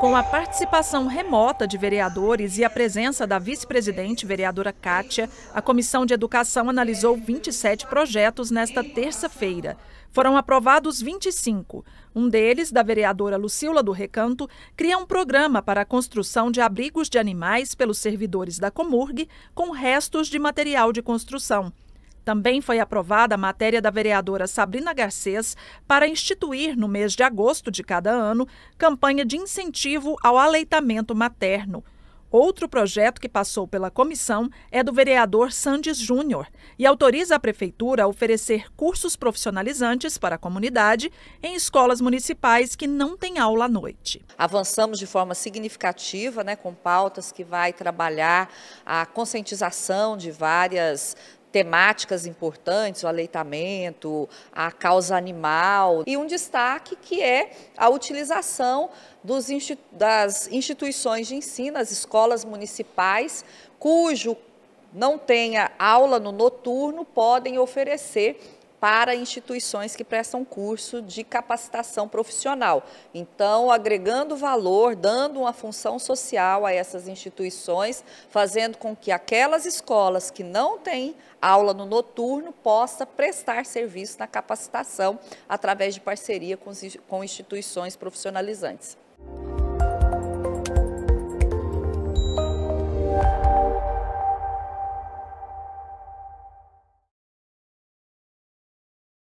Com a participação remota de vereadores e a presença da vice-presidente, vereadora Kátia, a Comissão de Educação analisou 27 projetos nesta terça-feira. Foram aprovados 25. Um deles, da vereadora Lucila do Recanto, cria um programa para a construção de abrigos de animais pelos servidores da Comurg com restos de material de construção. Também foi aprovada a matéria da vereadora Sabrina Garcês para instituir, no mês de agosto de cada ano, campanha de incentivo ao aleitamento materno. Outro projeto que passou pela comissão é do vereador Sandes Júnior e autoriza a prefeitura a oferecer cursos profissionalizantes para a comunidade em escolas municipais que não têm aula à noite. Avançamos de forma significativa, né, com pautas que vai trabalhar a conscientização de várias temáticas importantes, o aleitamento, a causa animal, e um destaque que é a utilização institu das instituições de ensino, as escolas municipais, cujo não tenha aula no noturno, podem oferecer para instituições que prestam curso de capacitação profissional. Então, agregando valor, dando uma função social a essas instituições, fazendo com que aquelas escolas que não têm aula no noturno possa prestar serviço na capacitação através de parceria com, instituições profissionalizantes.